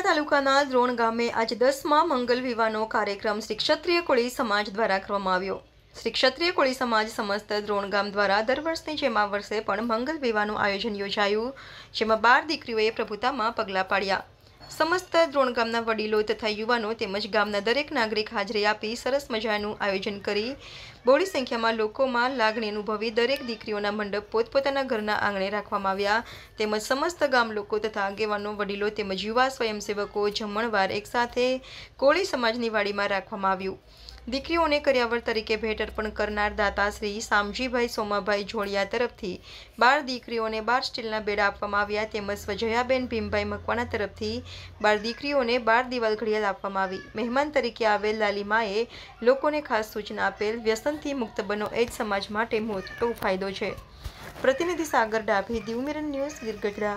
વડોદરા તાલુકાના દ્રોણ ગામે આજે દસમા મંગલ વિવાહનો કાર્યક્રમ શ્રી ક્ષત્રિય કોળી સમાજ દ્વારા કરવામાં આવ્યો શ્રી ક્ષત્રિય કોળી સમાજ સમસ્ત દ્રોણ ગામ દ્વારા દર વર્ષની જેમ આ વર્ષે પણ મંગલ વિવાહનું આયોજન યોજાયું જેમાં બાર દીકરીઓએ પ્રભુતામાં પગલાં પાડ્યા સમસ્ત દ્રોણ ગામના વડીલો તથા યુવાનો તેમજ ગામના દરેક નાગરિક હાજરી આપી સરસ મજાનું આયોજન કરી બોડી સંખ્યામાં લોકોમાં લાગણી અનુભવી દરેક દીકરીઓના મંડપ પોતપોતાના ઘરના આંગણે રાખવામાં આવ્યા તેમજ સમસ્ત ગામ લોકો તથા આગેવાનો વડીલો તેમજ યુવા સ્વયંસેવકો જમણવાર એકસાથે કોળી સમાજની વાડીમાં રાખવામાં આવ્યું દીકરીઓને કર્યાવર તરીકે ભેટ અર્પણ કરનાર દાતાશ્રી શામજીભાઈ સોમાભાઈ જોડિયા તરફથી બાર દીકરીઓને બાર સ્ટીલના બેડા આપવામાં આવ્યા તેમજ સ્વજયાબેન ભીમભાઈ મકવાણા તરફથી બાર દીકરીઓને બાર દિવાલ ઘડિયાળ આપવામાં આવી મહેમાન તરીકે આવેલ લાલીમાએ લોકોને ખાસ સૂચના આપેલ વ્યસનથી મુક્ત બનો એ જ સમાજ માટે મોટો ફાયદો છે પ્રતિનિધિ સાગર ડાભી દીવમિરન ન્યૂઝ ગીરગઢડા